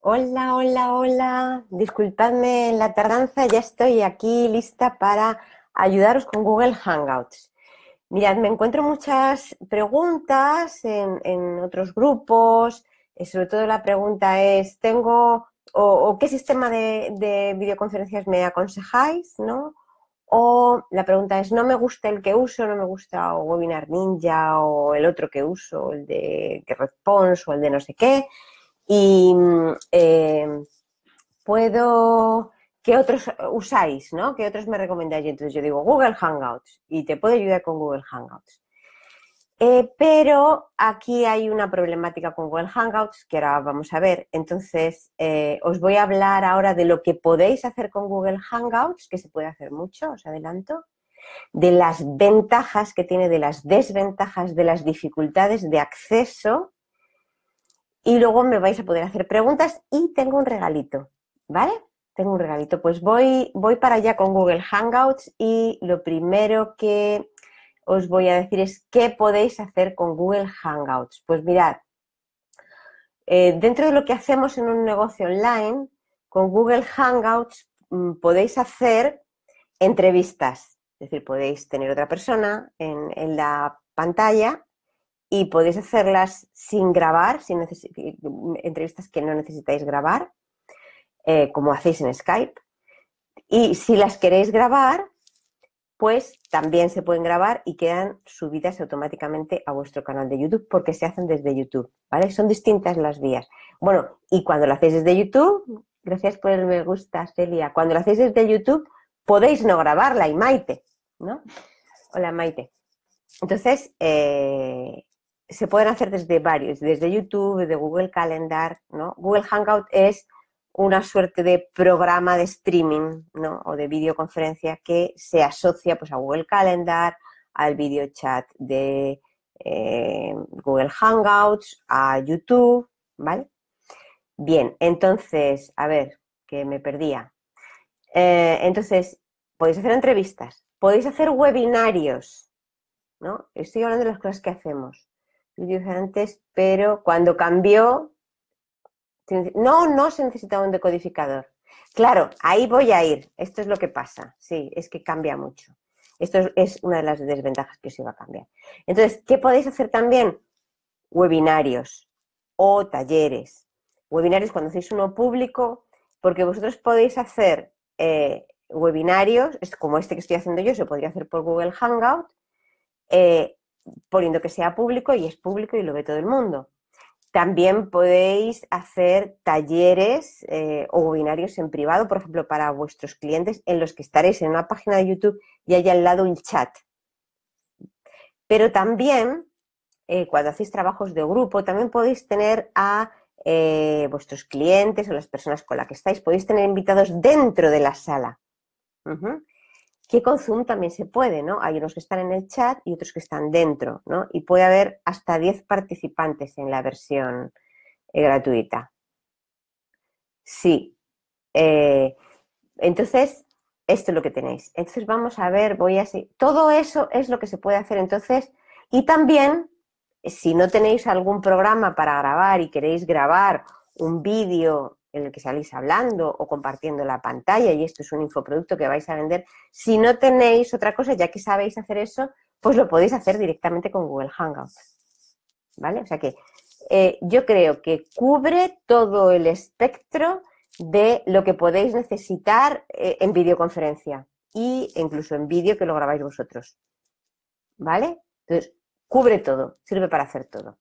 Hola, hola, hola. Disculpadme la tardanza, ya estoy aquí lista para ayudaros con Google Hangouts. Mirad, me encuentro muchas preguntas en, otros grupos. Eh, sobre todo la pregunta es, ¿tengo o, qué sistema de, videoconferencias me aconsejáis? ¿no? O la pregunta es, no me gusta el que uso, no me gusta o Webinar Ninja o el otro que uso, el de Response o el de no sé qué. Y em, puedo, ¿qué otros usáis? ¿no? ¿Qué otros me recomendáis? entonces yo digo Google Hangouts y te puedo ayudar con Google Hangouts. Eh, pero aquí hay una problemática con Google Hangouts que ahora vamos a ver. Entonces, eh, os voy a hablar ahora de lo que podéis hacer con Google Hangouts, que se puede hacer mucho, os adelanto, de las ventajas que tiene, de las desventajas, de las dificultades de acceso y luego me vais a poder hacer preguntas y tengo un regalito, ¿vale? Tengo un regalito. Pues voy, voy para allá con Google Hangouts y lo primero que os voy a decir es qué podéis hacer con Google Hangouts. Pues mirad, eh, dentro de lo que hacemos en un negocio online, con Google Hangouts mm, podéis hacer entrevistas, es decir, podéis tener otra persona en, en la pantalla y podéis hacerlas sin grabar, sin mm, entrevistas que no necesitáis grabar, eh, como hacéis en Skype. Y si las queréis grabar, pues también se pueden grabar y quedan subidas automáticamente a vuestro canal de YouTube porque se hacen desde YouTube, ¿vale? Son distintas las vías. Bueno, y cuando lo hacéis desde YouTube, gracias por el me gusta, Celia, cuando lo hacéis desde YouTube podéis no grabarla y Maite, ¿no? Hola Maite. Entonces, eh, se pueden hacer desde varios, desde YouTube, de Google Calendar, ¿no? Google Hangout es una suerte de programa de streaming, ¿no? O de videoconferencia que se asocia pues a Google Calendar, al video chat de eh, Google Hangouts, a YouTube, ¿vale? Bien, entonces, a ver, que me perdía. Eh, entonces, podéis hacer entrevistas, podéis hacer webinarios, ¿no? Estoy hablando de las cosas que hacemos antes, pero cuando cambió, no, no se necesitaba un decodificador. Claro, ahí voy a ir. Esto es lo que pasa. Sí, es que cambia mucho. Esto es una de las desventajas que os iba a cambiar. Entonces, ¿qué podéis hacer también? Webinarios o talleres. Webinarios cuando hacéis uno público, porque vosotros podéis hacer eh, webinarios, como este que estoy haciendo yo, se podría hacer por Google Hangout, eh, poniendo que sea público y es público y lo ve todo el mundo. También podéis hacer talleres eh, o webinarios en privado, por ejemplo, para vuestros clientes, en los que estaréis en una página de YouTube y haya al lado un chat. Pero también, eh, cuando hacéis trabajos de grupo, también podéis tener a eh, vuestros clientes o las personas con las que estáis, podéis tener invitados dentro de la sala que con Zoom también se puede, ¿no? Hay unos que están en el chat y otros que están dentro, ¿no? Y puede haber hasta 10 participantes en la versión eh, gratuita. Sí. Eh, entonces, esto es lo que tenéis. Entonces, vamos a ver, voy a... Todo eso es lo que se puede hacer entonces. Y también, si no tenéis algún programa para grabar y queréis grabar un vídeo en el que salís hablando o compartiendo la pantalla y esto es un infoproducto que vais a vender. Si no tenéis otra cosa, ya que sabéis hacer eso, pues lo podéis hacer directamente con Google Hangouts. ¿Vale? O sea que eh, yo creo que cubre todo el espectro de lo que podéis necesitar eh, en videoconferencia e incluso en vídeo que lo grabáis vosotros. ¿Vale? Entonces, cubre todo, sirve para hacer todo.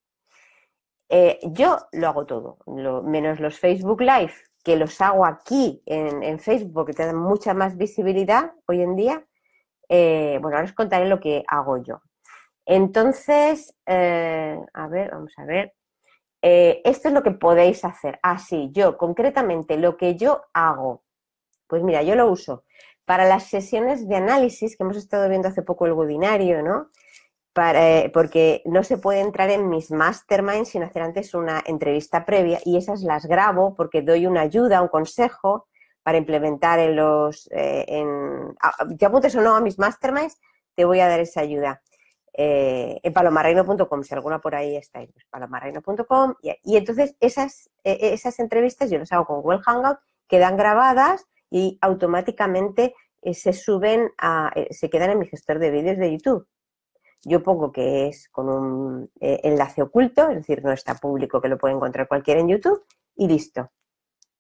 Eh, yo lo hago todo, menos los Facebook Live, que los hago aquí en, Facebook, que te dan mucha más visibilidad hoy en día. Eh, bueno, ahora os contaré lo que hago yo. Entonces, eh, a ver, vamos a ver. esto es lo que podéis hacer. Así, ah, yo concretamente lo que yo hago. Pues mira, yo lo uso para las sesiones de análisis que hemos estado viendo hace poco el webinario, ¿no? Eh, porque no se puede entrar en mis masterminds sin hacer antes una entrevista previa y esas las grabo porque doy una ayuda, un consejo para implementar en los... Eh, en, te apuntes o no a mis masterminds, te voy a dar esa ayuda. Eh, en palomarreino.com, si alguna por ahí está, pues palomarreino.com. Y, y, entonces esas, e, e, esas entrevistas yo las hago con Google Hangout, quedan grabadas y automáticamente eh, se suben, a, se quedan en mi gestor de vídeos de YouTube. Yo pongo que es con un eh, enlace oculto, es decir, no está público que lo puede encontrar cualquiera en YouTube y listo.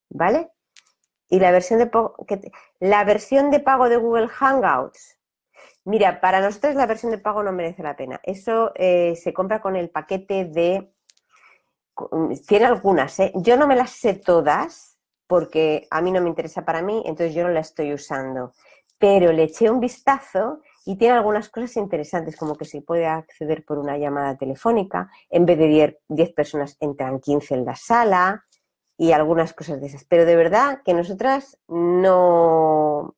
¿Vale? Y la versión de, la versión de pago de Google Hangouts. Mira, para nosotros la versión de pago no merece la pena. Eso eh, se compra con el paquete de... Tiene algunas, ¿eh? Yo no me las sé todas porque a mí no me interesa para mí, entonces yo no la estoy usando. Pero le eché un vistazo y tiene algunas cosas interesantes, como que se puede acceder por una llamada telefónica, en vez de 10, personas entran 15 en la sala y algunas cosas de esas. Pero de verdad que nosotras no,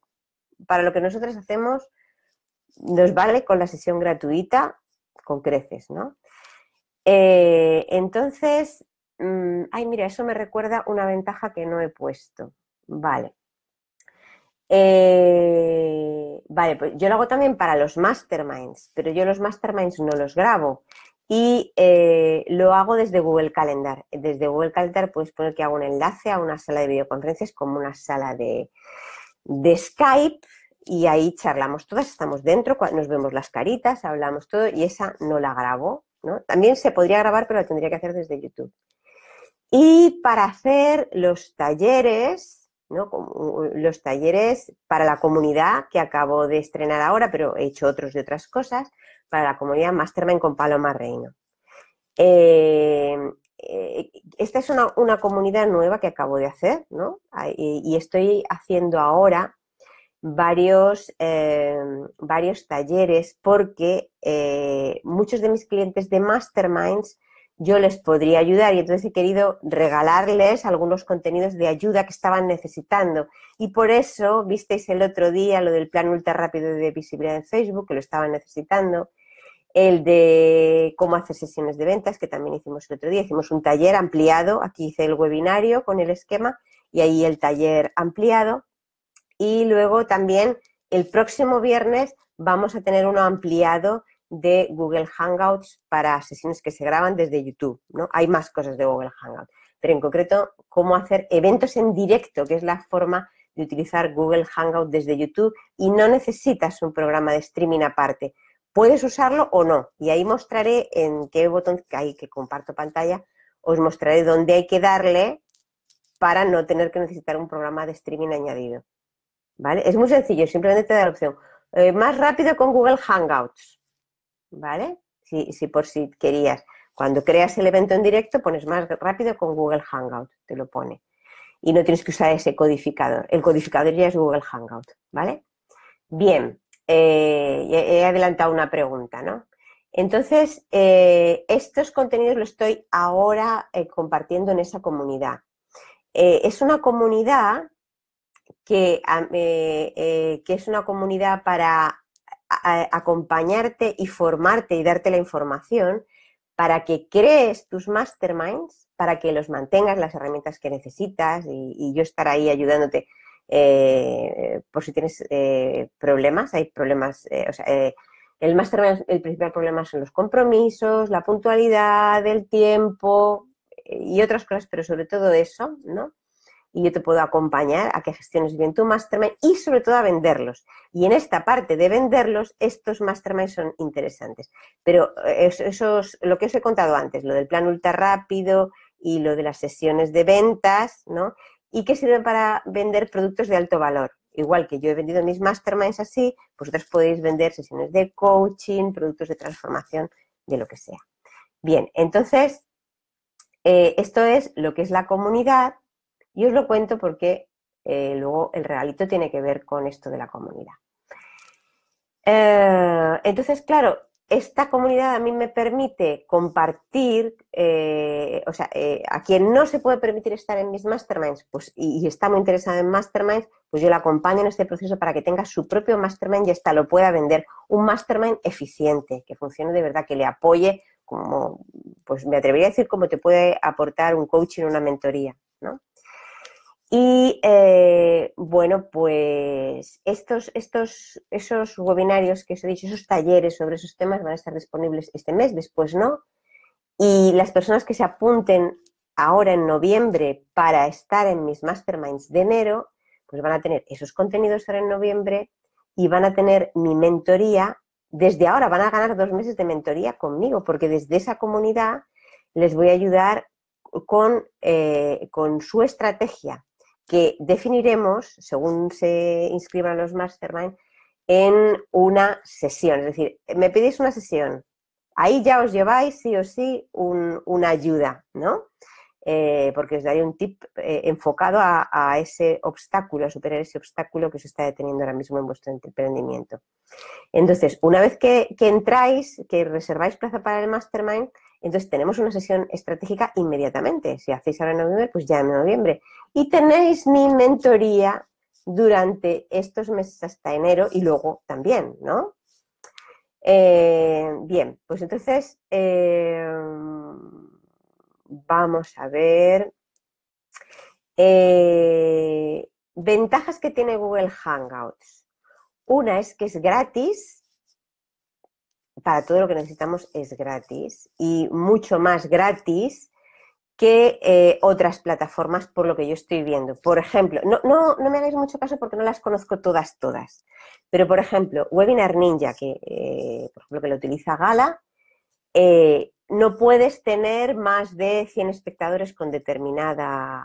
para lo que nosotras hacemos, nos vale con la sesión gratuita con creces, ¿no? Eh, entonces, mm, ay, mira, eso me recuerda una ventaja que no he puesto. Vale. Eh, vale, pues yo lo hago también para los masterminds, pero yo los masterminds no los grabo y eh, lo hago desde Google Calendar. Desde Google Calendar puedes poner que hago un enlace a una sala de videoconferencias como una sala de, Skype y ahí charlamos todas, estamos dentro, nos vemos las caritas, hablamos todo y esa no la grabo. ¿no? También se podría grabar, pero la tendría que hacer desde YouTube. Y para hacer los talleres, los talleres para la comunidad que acabo de estrenar ahora, pero he hecho otros de otras cosas, para la comunidad Mastermind con Paloma Reino. Eh, eh, esta es una, comunidad nueva que acabo de hacer, Y, estoy haciendo ahora varios, eh, varios talleres porque muchos de mis clientes de Masterminds yo les podría ayudar y entonces he querido regalarles algunos contenidos de ayuda que estaban necesitando. Y por eso visteis el otro día lo del plan ultra rápido de visibilidad en Facebook, que lo estaban necesitando, el de cómo hacer sesiones de ventas, que también hicimos el otro día, hicimos un taller ampliado, aquí hice el webinario con el esquema y ahí el taller ampliado. Y luego también el próximo viernes vamos a tener uno ampliado de Google Hangouts para sesiones que se graban desde YouTube. ¿no? Hay más cosas de Google Hangouts, pero en concreto, cómo hacer eventos en directo, que es la forma de utilizar Google Hangouts desde YouTube y no necesitas un programa de streaming aparte. Puedes usarlo o no. Y ahí mostraré en qué botón que hay que comparto pantalla, os mostraré dónde hay que darle para no tener que necesitar un programa de streaming añadido. ¿Vale? Es muy sencillo, simplemente te da la opción. Eh, más rápido con Google Hangouts. ¿vale? Si, si por si querías. Cuando creas el evento en directo, pones más rápido con Google Hangout, te lo pone. Y no tienes que usar ese codificador. El codificador ya es Google Hangout, ¿vale? Bien, eh, he adelantado una pregunta, ¿no? Entonces, eh, estos contenidos los estoy ahora eh, compartiendo en esa comunidad. es una comunidad que, que es una comunidad para acompañarte y formarte y darte la información para que crees tus masterminds, para que los mantengas las herramientas que necesitas y, yo estar ahí ayudándote eh, por si tienes eh, problemas. Hay problemas, eh, o sea, el mastermind, el principal problema son los compromisos, la puntualidad, el tiempo y otras cosas, pero sobre todo eso, ¿no? y yo te puedo acompañar a que gestiones bien tu mastermind y sobre todo a venderlos. Y en esta parte de venderlos, estos masterminds son interesantes. Pero eso eh, es lo que os he contado antes, lo del plan ultra rápido y lo de las sesiones de ventas, ¿no? Y que sirven para vender productos de alto valor. Igual que yo he vendido mis masterminds así, vosotros podéis vender sesiones de coaching, productos de transformación, de lo que sea. Bien, entonces, eh, esto es lo que es la comunidad, y os lo cuento porque eh, luego el realito tiene que ver con esto de la comunidad. Eh, entonces, claro, esta comunidad a mí me permite compartir, eh, o sea, a quien no se puede permitir estar en mis masterminds pues, y, está muy interesado en masterminds, pues yo la acompaño en este proceso para que tenga su propio mastermind y hasta lo pueda vender. Un mastermind eficiente, que funcione de verdad, que le apoye, como, pues me atrevería a decir, como te puede aportar un coaching, una mentoría, ¿no? Y eh, bueno, pues estos, estos, esos webinarios que os he dicho, esos talleres sobre esos temas van a estar disponibles este mes, después no. Y las personas que se apunten ahora en noviembre para estar en mis masterminds de enero, pues van a tener esos contenidos ahora en noviembre y van a tener mi mentoría. Desde ahora van a ganar dos meses de mentoría conmigo, porque desde esa comunidad les voy a ayudar con, eh, con su estrategia que definiremos, según se inscriban los mastermind, en una sesión. Es decir, me pedís una sesión. Ahí ya os lleváis sí o sí una ayuda, ¿no? Eh, porque os daré un tip eh, enfocado a, ese obstáculo, a superar ese obstáculo que os está deteniendo ahora mismo en vuestro emprendimiento. Entonces, una vez que, que entráis, que reserváis plaza para el mastermind, entonces tenemos una sesión estratégica inmediatamente. Si hacéis ahora en noviembre, pues ya en noviembre. Y tenéis mi mentoría durante estos meses hasta enero y luego también, ¿no? Eh, bien, pues entonces em, vamos a ver. Eh, ventajas que tiene Google Hangouts. Una es que es gratis para todo lo que necesitamos es gratis y mucho más gratis que eh, otras plataformas por lo que yo estoy viendo. Por ejemplo, no, no, me hagáis mucho caso porque no las conozco todas, todas, pero por ejemplo, Webinar Ninja, que eh, por ejemplo que lo utiliza Gala, eh, no puedes tener más de 100 espectadores con determinada,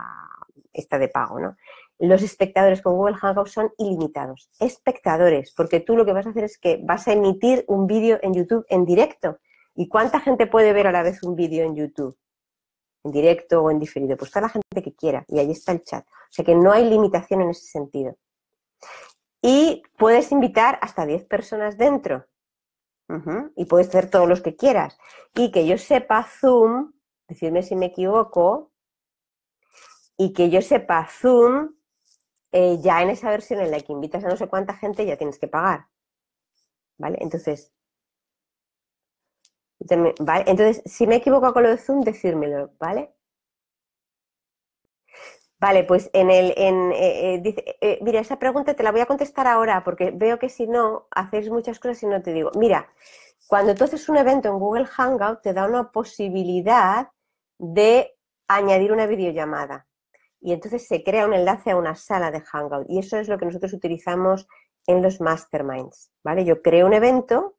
esta de pago, ¿no? los espectadores con Google Hangouts son ilimitados. Espectadores, porque tú lo que vas a hacer es que vas a emitir un vídeo en YouTube en directo. ¿Y cuánta gente puede ver a la vez un vídeo en YouTube? En directo o en diferido. Pues toda la gente que quiera. Y ahí está el chat. O sea que no hay limitación en ese sentido. Y puedes invitar hasta 10 personas dentro. Y puedes ser todos los que quieras. Y que yo sepa Zoom, decirme si me equivoco, y que yo sepa Zoom eh, ya en esa versión en la que invitas a no sé cuánta gente ya tienes que pagar. ¿Vale? Entonces, ¿vale? Entonces, si me equivoco con lo de Zoom, decírmelo, ¿vale? Vale, pues en el, en, eh, eh, mira, esa pregunta te la voy a contestar ahora porque veo que si no, hacéis muchas cosas y no te digo. Mira, cuando tú haces un evento en Google Hangout, te da una posibilidad de añadir una videollamada y entonces se crea un enlace a una sala de Hangout y eso es lo que nosotros utilizamos en los masterminds, ¿vale? Yo creo un evento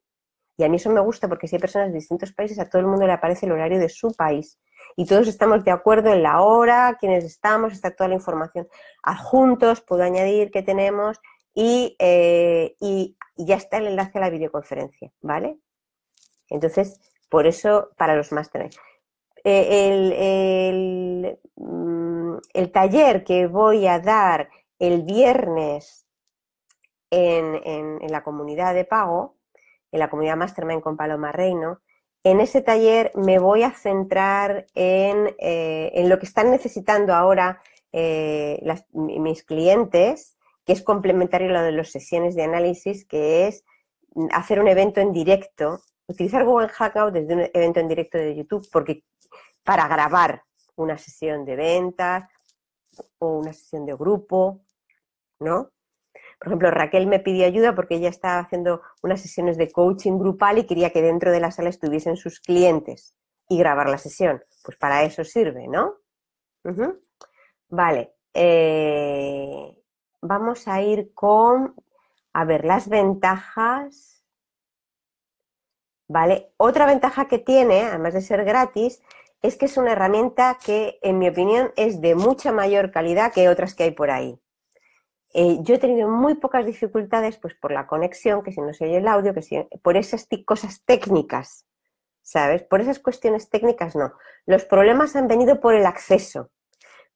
y a mí eso me gusta porque si hay personas de distintos países, a todo el mundo le aparece el horario de su país y todos estamos de acuerdo en la hora, quiénes estamos, está toda la información adjuntos, puedo añadir qué tenemos eh, y, ya está el enlace a la videoconferencia, ¿vale? Entonces, por eso, para los masterminds. Eh, el mm, el taller que voy a dar el viernes en, la comunidad de pago, en la comunidad Mastermind con Paloma Reino, en ese taller me voy a centrar en, eh, lo que están necesitando ahora eh, mis clientes, que es complementario a lo de las sesiones de análisis, que es hacer un evento en directo, utilizar Google Hangout desde un evento en directo de YouTube, porque para grabar una sesión de ventas o una sesión de grupo, ¿no? Por ejemplo, Raquel me pidió ayuda porque ella estaba haciendo unas sesiones de coaching grupal y quería que dentro de la sala estuviesen sus clientes y grabar la sesión. Pues para eso sirve, ¿no? Vale. Eh, vamos a ir con, a ver, las ventajas. Vale. Otra ventaja que tiene, además de ser gratis, es que es una herramienta que, en mi opinión, es de mucha mayor calidad que otras que hay por ahí. Eh, yo he tenido muy pocas dificultades pues, por la conexión, que si no se oye el audio, que por esas cosas técnicas, ¿sabes? Por esas cuestiones técnicas no. Los problemas han venido por el acceso,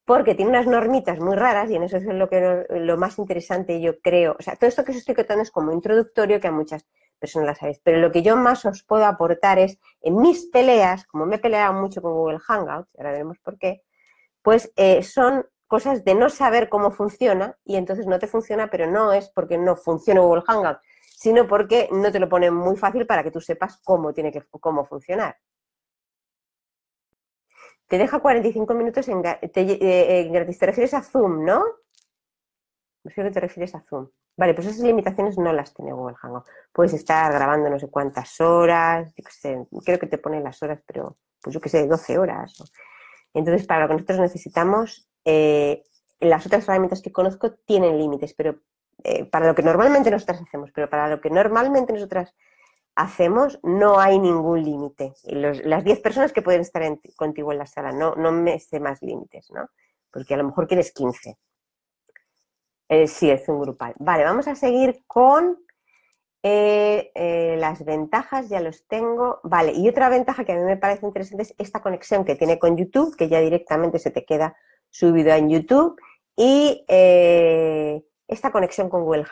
porque tiene unas normitas muy raras y en eso es lo, que, lo más interesante yo creo. O sea, todo esto que os estoy contando es como introductorio que a muchas pero sabéis. Pero lo que yo más os puedo aportar es, en mis peleas, como me he peleado mucho con Google Hangouts, ahora veremos por qué, pues eh, son cosas de no saber cómo funciona y entonces no te funciona, pero no es porque no funciona Google Hangouts, sino porque no te lo ponen muy fácil para que tú sepas cómo tiene que cómo funcionar. Te deja 45 minutos en, gratis. Eh, te refieres a Zoom, ¿no? No sé qué te refieres a Zoom. Vale, pues esas limitaciones no las tiene Google Hangout. Puedes estar grabando no sé cuántas horas, creo que te ponen las horas, pero pues yo qué sé, 12 horas. Entonces, para lo que nosotros necesitamos, eh, las otras herramientas que conozco tienen límites, pero eh, para lo que normalmente nosotras hacemos, pero para lo que normalmente nosotras hacemos no hay ningún límite. Las 10 personas que pueden estar contigo en la sala, no, no me sé más límites, ¿no? Porque a lo mejor quieres 15 eh, sí, es un grupal. Vale, vamos a seguir con eh, eh, las ventajas, ya los tengo. Vale, y otra ventaja que a mí me parece interesante es esta conexión que tiene con YouTube, que ya directamente se te queda subido en YouTube. Y esta conexión con Google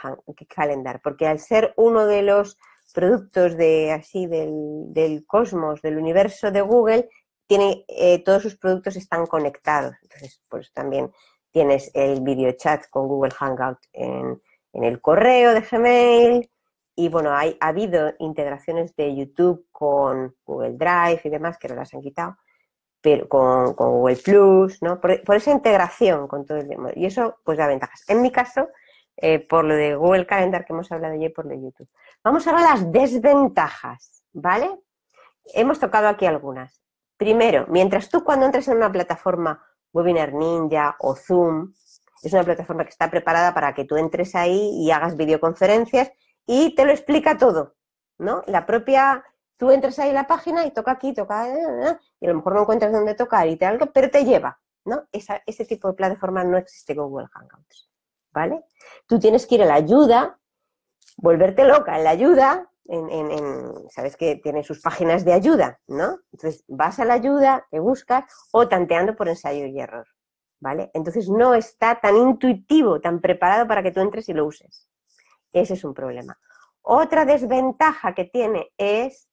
Calendar, porque al ser uno de los productos de así del, cosmos, del universo de Google, tiene, todos sus productos están conectados. Entonces, pues también tienes el video chat con Google Hangout en, el correo de Gmail. Y bueno, hay, ha habido integraciones de YouTube con Google Drive y demás, que no las han quitado, pero con, Google Plus, ¿no? Por, esa integración con todo el demo Y eso, pues da ventajas. En mi caso, eh, por lo de Google Calendar que hemos hablado y por lo de YouTube. Vamos ahora a las desventajas, ¿vale? Hemos tocado aquí algunas. Primero, mientras tú cuando entras en una plataforma Webinar Ninja o Zoom. Es una plataforma que está preparada para que tú entres ahí y hagas videoconferencias y te lo explica todo, ¿no? La propia, tú entras ahí en la página y toca aquí, toca, eh, eh, eh, y a lo mejor no encuentras dónde tocar y te algo, pero te lleva, ¿no? ese tipo de plataforma no existe con Google Hangouts, ¿vale? Tú tienes que ir a la ayuda, volverte loca en la ayuda, en, sabes que tiene sus páginas de ayuda, ¿no? Entonces vas a la ayuda, te buscas o tanteando por ensayo y error, ¿vale? Entonces no está tan intuitivo, tan preparado para que tú entres y lo uses. Ese es un problema. Otra desventaja que tiene es,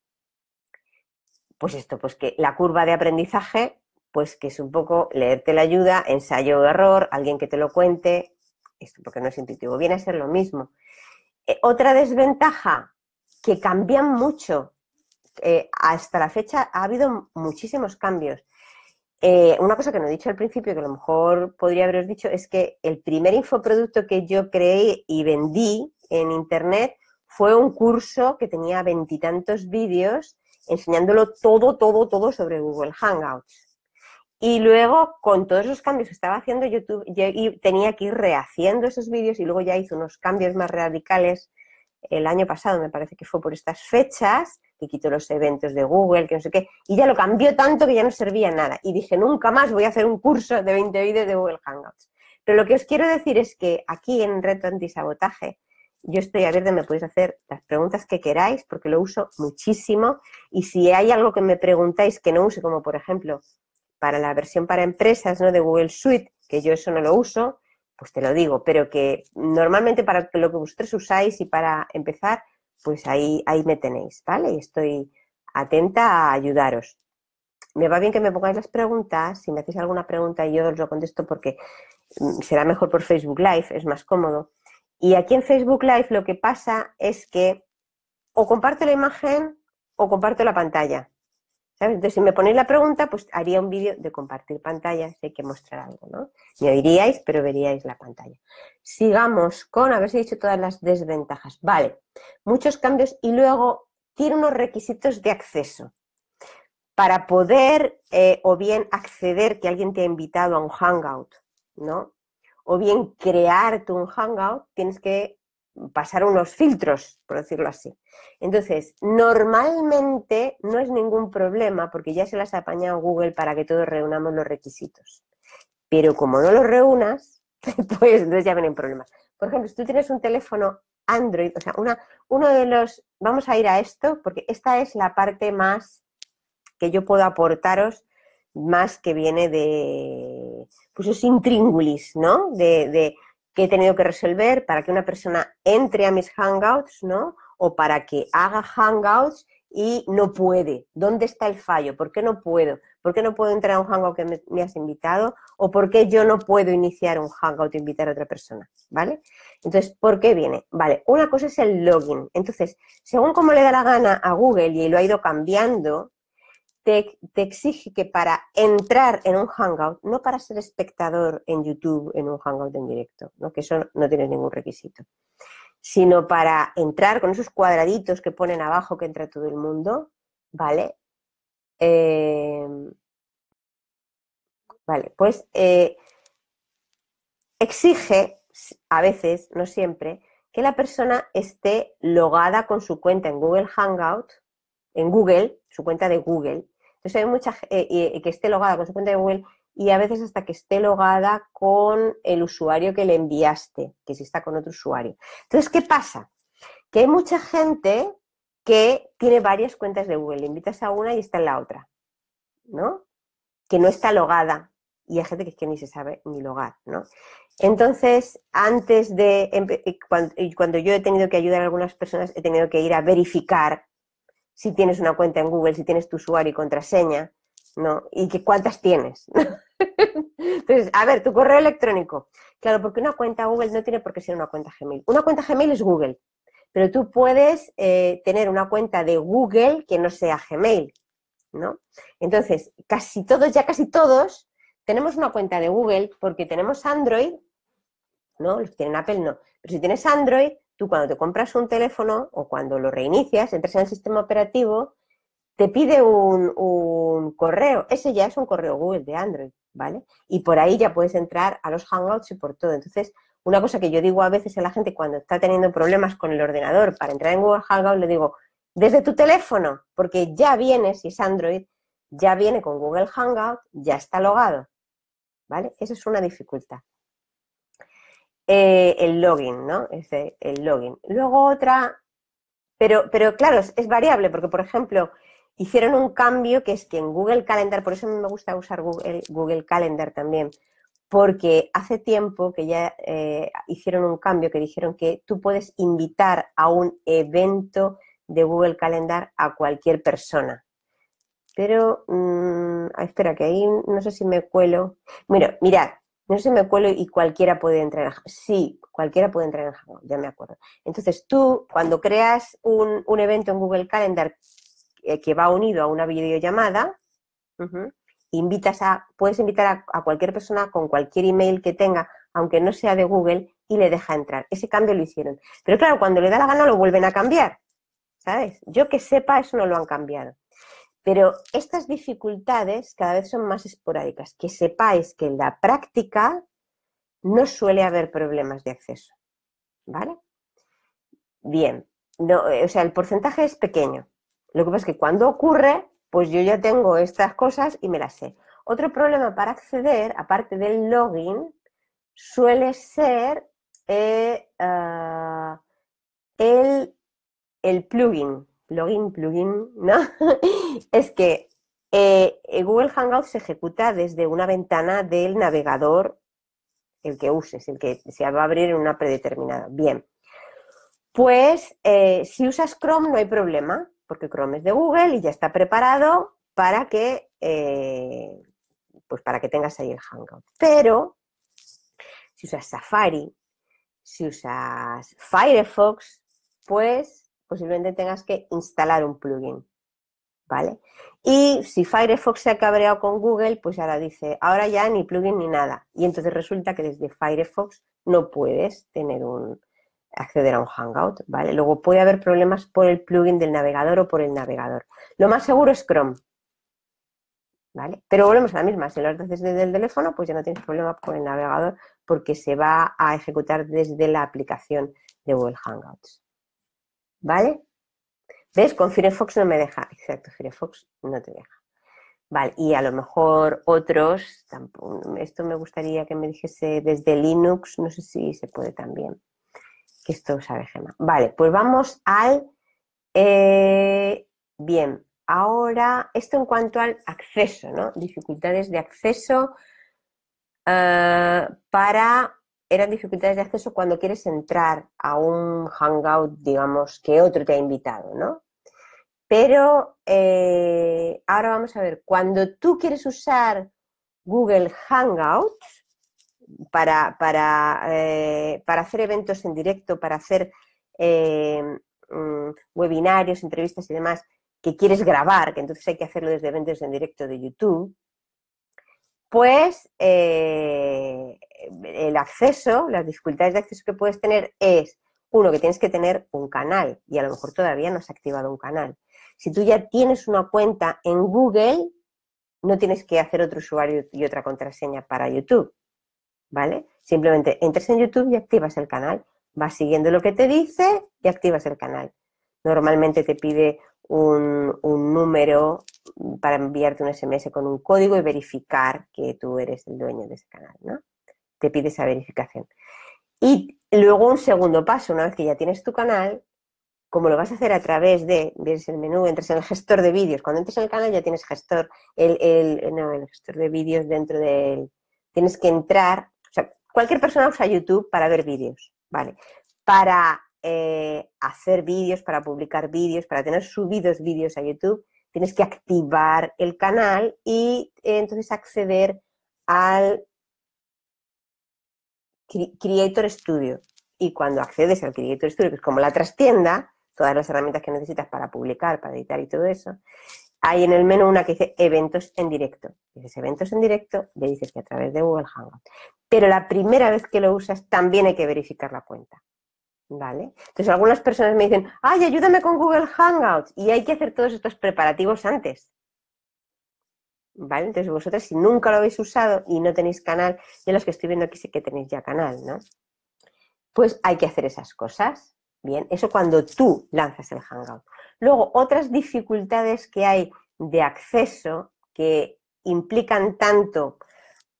pues esto, pues que la curva de aprendizaje, pues que es un poco leerte la ayuda, ensayo o error, alguien que te lo cuente, esto porque no es intuitivo, viene a ser lo mismo. Eh, otra desventaja, que cambian mucho. Eh, hasta la fecha ha habido muchísimos cambios. Eh, una cosa que no he dicho al principio, que a lo mejor podría haberos dicho, es que el primer infoproducto que yo creé y vendí en Internet fue un curso que tenía veintitantos vídeos enseñándolo todo, todo, todo sobre Google Hangouts. Y luego, con todos los cambios que estaba haciendo, YouTube, yo tenía que ir rehaciendo esos vídeos y luego ya hizo unos cambios más radicales el año pasado, me parece que fue por estas fechas, que quitó los eventos de Google, que no sé qué, y ya lo cambió tanto que ya no servía nada. Y dije, nunca más voy a hacer un curso de 20 vídeos de Google Hangouts. Pero lo que os quiero decir es que aquí en Reto Antisabotaje, yo estoy abierta, me podéis hacer las preguntas que queráis, porque lo uso muchísimo. Y si hay algo que me preguntáis que no use, como por ejemplo para la versión para empresas ¿no? de Google Suite, que yo eso no lo uso, pues te lo digo, pero que normalmente para lo que vosotros usáis y para empezar, pues ahí, ahí me tenéis, ¿vale? Y estoy atenta a ayudaros. Me va bien que me pongáis las preguntas, si me hacéis alguna pregunta y yo os lo contesto porque mm, será mejor por Facebook Live, es más cómodo. Y aquí en Facebook Live lo que pasa es que o comparto la imagen o comparto la pantalla. Entonces, si me ponéis la pregunta, pues haría un vídeo de compartir pantalla, hay que mostrar algo, ¿no? Me oiríais, pero veríais la pantalla. Sigamos con, haberse dicho todas las desventajas. Vale, muchos cambios y luego tiene unos requisitos de acceso. Para poder eh, o bien acceder que alguien te ha invitado a un hangout, ¿no? O bien crear tú un hangout, tienes que pasar unos filtros, por decirlo así. Entonces, normalmente no es ningún problema porque ya se las ha apañado Google para que todos reunamos los requisitos. Pero como no los reúnas, pues entonces ya vienen problemas. Por ejemplo, si tú tienes un teléfono Android, o sea, uno de los, vamos a ir a esto, porque esta es la parte más que yo puedo aportaros, más que viene de, pues es intríngulis, ¿no? de que he tenido que resolver para que una persona entre a mis hangouts, ¿no? O para que haga hangouts y no puede. ¿Dónde está el fallo? ¿Por qué no puedo? ¿Por qué no puedo entrar a un hangout que me, has invitado? ¿O por qué yo no puedo iniciar un hangout e invitar a otra persona? ¿Vale? Entonces, ¿por qué viene? Vale, una cosa es el login. Entonces, según como le da la gana a Google y lo ha ido cambiando, te, exige que para entrar en un hangout, no para ser espectador en YouTube, en un hangout en directo, que eso no tiene ningún requisito, sino para entrar con esos cuadraditos que ponen abajo que entra todo el mundo, ¿vale? Em, vale, pues eh, exige a veces, no siempre, que la persona esté logada con su cuenta en Google Hangout, en Google, su cuenta de Google, entonces hay mucha eh, que esté logada con su cuenta de Google y a veces hasta que esté logada con el usuario que le enviaste, que si está con otro usuario. Entonces, ¿qué pasa? Que hay mucha gente que tiene varias cuentas de Google, le invitas a una y está en la otra, ¿no? Que no está logada y hay gente que es que ni se sabe ni logar, ¿no? Entonces, antes de, cuando, yo he tenido que ayudar a algunas personas, he tenido que ir a verificar si tienes una cuenta en Google, si tienes tu usuario y contraseña, ¿no? Y qué cuántas tienes. Entonces, a ver, tu correo electrónico. Claro, porque una cuenta Google no tiene por qué ser una cuenta Gmail. Una cuenta Gmail es Google, pero tú puedes eh, tener una cuenta de Google que no sea Gmail, ¿no? Entonces, casi todos, ya casi todos, tenemos una cuenta de Google porque tenemos Android, ¿no? Los que tienen Apple no, pero si tienes Android, Tú cuando te compras un teléfono o cuando lo reinicias, entras en el sistema operativo, te pide un, correo. Ese ya es un correo Google de Android, ¿vale? Y por ahí ya puedes entrar a los Hangouts y por todo. Entonces, una cosa que yo digo a veces a la gente cuando está teniendo problemas con el ordenador para entrar en Google Hangouts, le digo, desde tu teléfono, porque ya viene, si es Android, ya viene con Google Hangouts, ya está logado. ¿Vale? Esa es una dificultad. Eh, el login, ¿no? ese el login. Luego otra, pero, pero claro, es, variable, porque por ejemplo, hicieron un cambio que es que en Google Calendar, por eso me gusta usar Google, Calendar también, porque hace tiempo que ya eh, hicieron un cambio que dijeron que tú puedes invitar a un evento de Google Calendar a cualquier persona. Pero, mm, espera, que ahí no sé si me cuelo. mira, mirad, no se me acuerdo y cualquiera puede entrar en Sí, cualquiera puede entrar en Hangout, ya me acuerdo. Entonces tú, cuando creas un, evento en Google Calendar eh, que va unido a una videollamada, invitas a, puedes invitar a, cualquier persona con cualquier email que tenga, aunque no sea de Google, y le deja entrar. Ese cambio lo hicieron. Pero claro, cuando le da la gana lo vuelven a cambiar. ¿Sabes? Yo que sepa, eso no lo han cambiado. Pero estas dificultades cada vez son más esporádicas. Que sepáis que en la práctica no suele haber problemas de acceso. ¿Vale? Bien. Eh, o sea, el porcentaje es pequeño. Lo que pasa es que cuando ocurre, pues yo ya tengo estas cosas y me las sé. Otro problema para acceder, aparte del login, suele ser eh, ah, el, el plugin, plugin, plugin, ¿no? es que eh, eh, Google Hangouts se ejecuta desde una ventana del navegador, el que uses, el que se va a abrir en una predeterminada. Bien. Pues eh, si usas Chrome no hay problema, porque Chrome es de Google y ya está preparado para que, pues para que tengas ahí el Hangout. Pero si usas Safari, si usas Firefox, pues posiblemente tengas que instalar un plugin. ¿Vale? Y si Firefox se ha cabreado con Google, pues ahora dice, ahora ya ni plugin ni nada. Y entonces resulta que desde Firefox no puedes tener un acceder a un Hangout, ¿vale? Luego puede haber problemas por el plugin del navegador o por el navegador. Lo más seguro es Chrome, ¿vale? Pero volvemos a la misma, si lo haces desde el teléfono, pues ya no tienes problema con el navegador porque se va a ejecutar desde la aplicación de Google Hangouts. ¿Vale? ¿Ves? Con Firefox no me deja. Exacto, Firefox no te deja. Vale, y a lo mejor otros, esto me gustaría que me dijese desde Linux, no sé si se puede también, que esto sabe Gemma. Vale, pues vamos al, eh, bien, ahora, esto en cuanto al acceso, ¿no? Dificultades de acceso eh, para eran dificultades de acceso cuando quieres entrar a un hangout, digamos, que otro te ha invitado, ¿no? Pero eh, ahora vamos a ver, cuando tú quieres usar Google Hangouts para, eh, hacer eventos en directo, para hacer eh, mm, webinarios, entrevistas y demás, que quieres grabar, que entonces hay que hacerlo desde eventos en directo de YouTube, pues eh, el acceso, las dificultades de acceso que puedes tener es, uno, que tienes que tener un canal y a lo mejor todavía no has activado un canal. Si tú ya tienes una cuenta en Google, no tienes que hacer otro usuario y otra contraseña para YouTube, ¿vale? Simplemente entras en YouTube y activas el canal, vas siguiendo lo que te dice y activas el canal. Normalmente te pide un, número para enviarte un SMS con un código y verificar que tú eres el dueño de ese canal, ¿no? Te pide esa verificación. Y luego un segundo paso, una vez que ya tienes tu canal, como lo vas a hacer a través de, vienes el menú, entras en el gestor de vídeos. Cuando entras en el canal ya tienes gestor, el, el, no, el gestor de vídeos dentro del... Tienes que entrar, o sea, cualquier persona usa YouTube para ver vídeos, ¿vale? Para eh, hacer vídeos, para publicar vídeos, para tener subidos vídeos a YouTube, tienes que activar el canal y eh, entonces acceder al Creator Studio. Y cuando accedes al Creator Studio, que es como la trastienda, todas las herramientas que necesitas para publicar, para editar y todo eso, hay en el menú una que dice eventos en directo. Dices eventos en directo, le dices que a través de Google Hangout. Pero la primera vez que lo usas también hay que verificar la cuenta. ¿Vale? Entonces algunas personas me dicen, ay, ayúdame con Google Hangouts. Y hay que hacer todos estos preparativos antes. ¿Vale? Entonces vosotras, si nunca lo habéis usado y no tenéis canal, yo los que estoy viendo aquí sé que tenéis ya canal, ¿no? Pues hay que hacer esas cosas. Bien, eso cuando tú lanzas el Hangout. Luego, otras dificultades que hay de acceso que implican tanto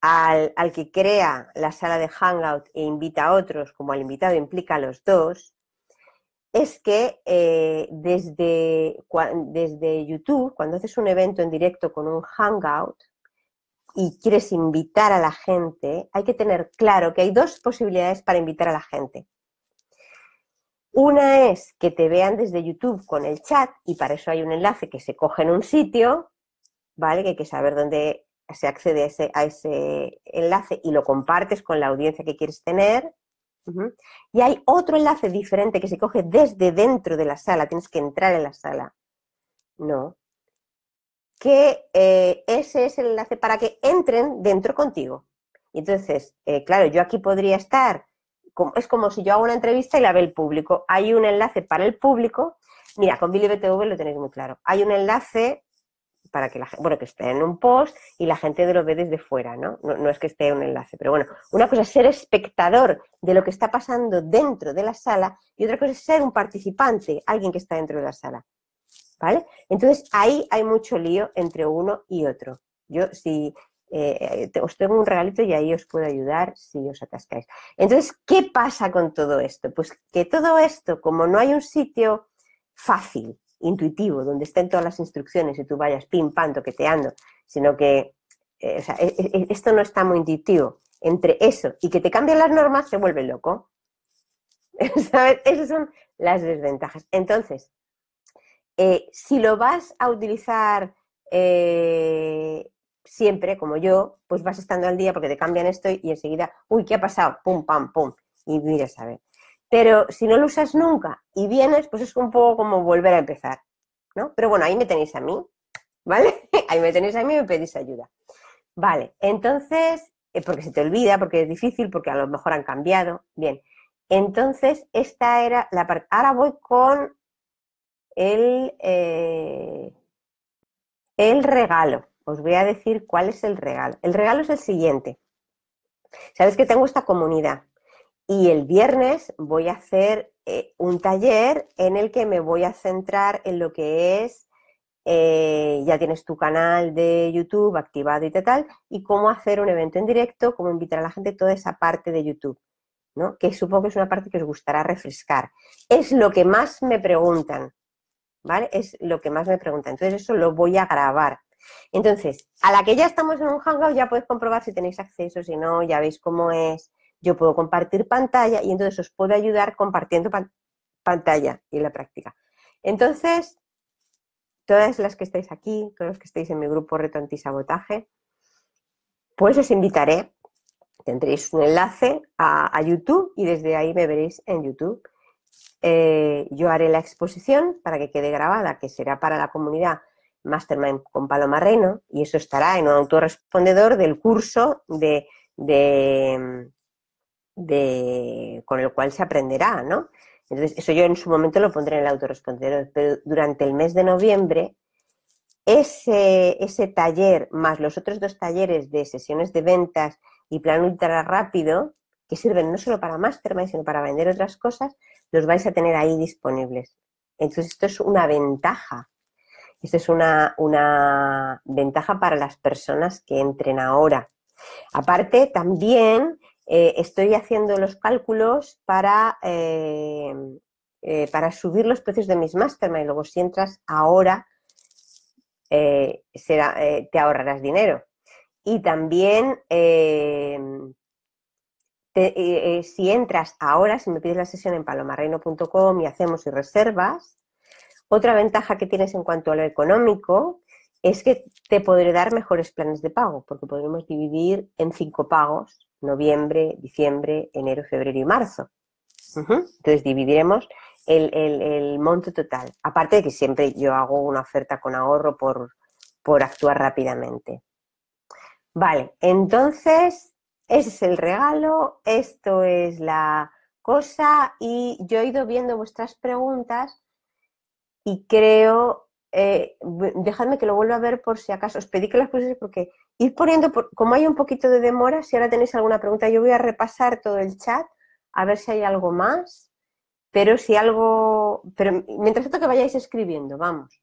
al, que crea la sala de Hangout e invita a otros, como al invitado implica a los dos, es que eh, desde, desde YouTube, cuando haces un evento en directo con un Hangout y quieres invitar a la gente, hay que tener claro que hay dos posibilidades para invitar a la gente. Una es que te vean desde YouTube con el chat y para eso hay un enlace que se coge en un sitio, ¿vale? Que hay que saber dónde se accede a ese, enlace y lo compartes con la audiencia que quieres tener. Y hay otro enlace diferente que se coge desde dentro de la sala, tienes que entrar en la sala. No. Que eh, ese es el enlace para que entren dentro contigo. entonces, eh, claro, yo aquí podría estar, es como si yo hago una entrevista y la ve el público. Hay un enlace para el público. Mira, con Billy BTV lo tenéis muy claro. Hay un enlace para que la bueno, que esté en un post y la gente lo ve desde fuera, ¿no? ¿no? es que esté un enlace, pero bueno, una cosa es ser espectador de lo que está pasando dentro de la sala y otra cosa es ser un participante, alguien que está dentro de la sala, ¿vale? Entonces ahí hay mucho lío entre uno y otro. Yo si eh, os tengo un regalito y ahí os puedo ayudar si os atascáis. Entonces, ¿qué pasa con todo esto? Pues que todo esto, como no hay un sitio fácil, intuitivo, donde estén todas las instrucciones y tú vayas pim, pam, toqueteando, sino que eh, e, e, e, esto no está muy intuitivo. Entre eso y que te cambien las normas se vuelve loco. ¿Sabes? Esas son las desventajas. Entonces, eh, si lo vas a utilizar eh, siempre, como yo, pues vas estando al día porque te cambian esto y enseguida, uy, ¿qué ha pasado? Pum, pam, pum. Y mira, a pero si no lo usas nunca y vienes, pues es un poco como volver a empezar, ¿no? Pero bueno, ahí me tenéis a mí, ¿vale? ahí me tenéis a mí y me pedís ayuda. Vale, entonces, eh, porque se te olvida, porque es difícil, porque a lo mejor han cambiado. Bien, entonces esta era la parte. Ahora voy con el, eh, el regalo. Os voy a decir cuál es el regalo. El regalo es el siguiente. Sabes que tengo esta comunidad y el viernes voy a hacer eh, un taller en el que me voy a centrar en lo que es, eh, ya tienes tu canal de YouTube activado y tal, y cómo hacer un evento en directo, cómo invitar a la gente toda esa parte de YouTube, ¿no? Que supongo que es una parte que os gustará refrescar. Es lo que más me preguntan, ¿vale? Es lo que más me preguntan. Entonces eso lo voy a grabar. Entonces, a la que ya estamos en un hangout, ya podéis comprobar si tenéis acceso, si no, ya veis cómo es yo puedo compartir pantalla y entonces os puedo ayudar compartiendo pantalla y la práctica. Entonces, todas las que estáis aquí, todos los que estáis en mi grupo Reto Antisabotaje, pues os invitaré, tendréis un enlace a, YouTube y desde ahí me veréis en YouTube. Eh, yo haré la exposición para que quede grabada, que será para la comunidad Mastermind con Paloma Reino, y eso estará en un autorrespondedor del curso de de, con el cual se aprenderá, ¿no? Entonces, eso yo en su momento lo pondré en el autorrespondedor, pero durante el mes de noviembre, ese, ese taller más los otros dos talleres de sesiones de ventas y plan ultra rápido, que sirven no solo para mastermind, sino para vender otras cosas, los vais a tener ahí disponibles. Entonces, esto es una ventaja. Esto es una, una ventaja para las personas que entren ahora. Aparte, también eh, estoy haciendo los cálculos para, eh, eh, para subir los precios de mis mastermind. Luego, si entras ahora, te ahorrarás dinero. Y también, si entras ahora, si me pides la sesión en palomarreino.com y hacemos y reservas, otra ventaja que tienes en cuanto a lo económico es que te podré dar mejores planes de pago, porque podremos dividir en cinco pagos, noviembre, diciembre, enero, febrero y marzo. Entonces dividiremos el, monto total. Aparte de que siempre yo hago una oferta con ahorro por, por actuar rápidamente. Vale, entonces ese es el regalo, esto es la cosa y yo he ido viendo vuestras preguntas y creo eh, dejadme que lo vuelva a ver por si acaso. Os pedí que las pusiese porque ir poniendo, como hay un poquito de demora, si ahora tenéis alguna pregunta, yo voy a repasar todo el chat a ver si hay algo más. Pero si algo, pero mientras tanto que vayáis escribiendo, vamos.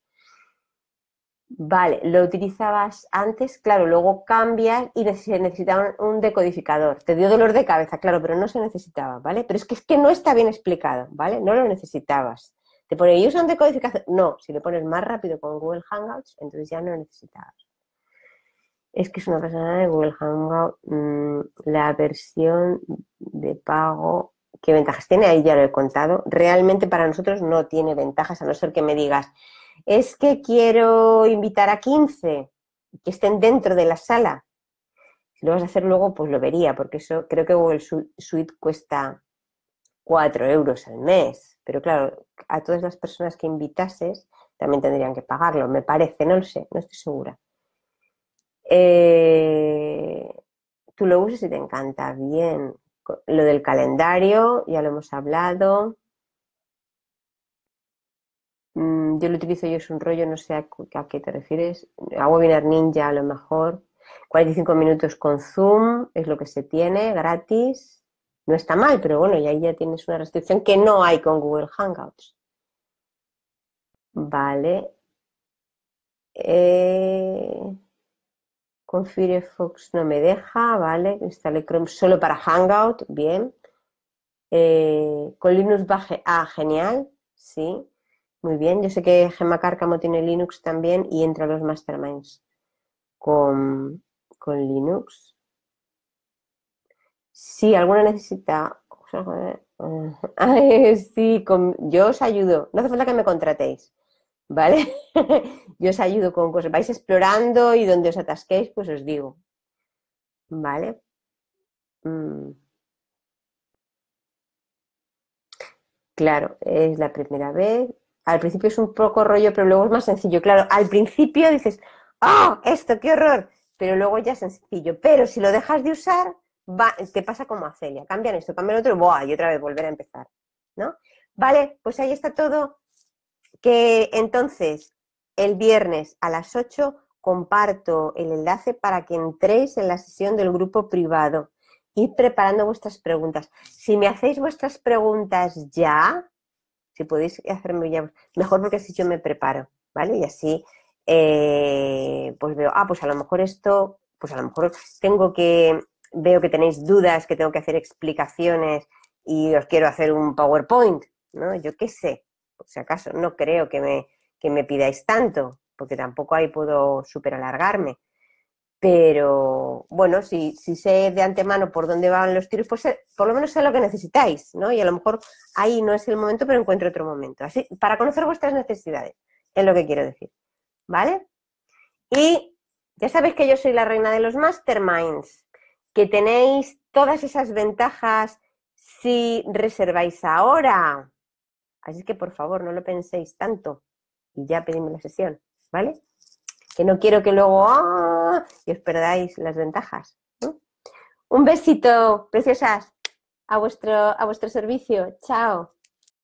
Vale, lo utilizabas antes, claro, luego cambias y se necesitaba un decodificador. Te dio dolor de cabeza, claro, pero no se necesitaba, ¿vale? Pero es que, es que no está bien explicado, ¿vale? No lo necesitabas. ¿Te pone decodificación? No, si le pones más rápido con Google Hangouts, entonces ya no necesitas. Es que es una persona de Google Hangout. Mm, la versión de pago, ¿qué ventajas tiene? Ahí ya lo he contado. Realmente para nosotros no tiene ventajas, a no ser que me digas, es que quiero invitar a 15 que estén dentro de la sala. Si lo vas a hacer luego, pues lo vería, porque eso creo que Google Suite cuesta 4 euros al mes pero claro, a todas las personas que invitases también tendrían que pagarlo, me parece, no lo sé, no estoy segura. Eh, tú lo usas y te encanta, bien. Lo del calendario, ya lo hemos hablado. Mm, yo lo utilizo, yo es un rollo, no sé a, a qué te refieres. A Webinar Ninja a lo mejor. 45 minutos con Zoom es lo que se tiene, gratis. No está mal, pero bueno, y ahí ya tienes una restricción que no hay con Google Hangouts. Vale. Eh... Con Firefox no me deja, vale. Instale Chrome solo para Hangout, bien. Eh, con Linux baje, ah, genial, sí. Muy bien, yo sé que Gemma Cárcamo tiene Linux también y entra a los masterminds con, con Linux si alguna necesita... Eh, Ay, eh, sí, yo os ayudo. No hace falta que me contratéis, ¿vale? yo os ayudo con cosas. Vais explorando y donde os atasquéis, pues os digo. ¿Vale? Mm. Claro, es la primera vez. Al principio es un poco rollo, pero luego es más sencillo. Claro, al principio dices, ¡oh, esto, qué horror! Pero luego ya es sencillo. Pero si lo dejas de usar, va, te pasa como a Celia, cambian esto, cambian otro, ¡buah! y otra vez volver a empezar, ¿no? Vale, pues ahí está todo, que entonces el viernes a las 8 comparto el enlace para que entréis en la sesión del grupo privado. Ir preparando vuestras preguntas. Si me hacéis vuestras preguntas ya, si podéis hacerme ya, mejor porque así yo me preparo, ¿vale? Y así eh, pues veo, ah, pues a lo mejor esto, pues a lo mejor tengo que veo que tenéis dudas, que tengo que hacer explicaciones y os quiero hacer un PowerPoint, ¿no? Yo qué sé, por si acaso, no creo que me, me pidáis tanto, porque tampoco ahí puedo súper alargarme. Pero bueno, si, si, sé de antemano por dónde van los tiros, pues eh, por lo menos sé lo que necesitáis, ¿no? Y a lo mejor ahí no es el momento, pero encuentro otro momento. Así, para conocer vuestras necesidades, es lo que quiero decir. ¿Vale? Y ya sabéis que yo soy la reina de los masterminds que tenéis todas esas ventajas si reserváis ahora. Así que por favor, no lo penséis tanto y ya pedidme la sesión, ¿vale? Que no quiero que luego ¡ah! os perdáis las ventajas. Un besito, preciosas, a vuestro, a vuestro servicio. Chao.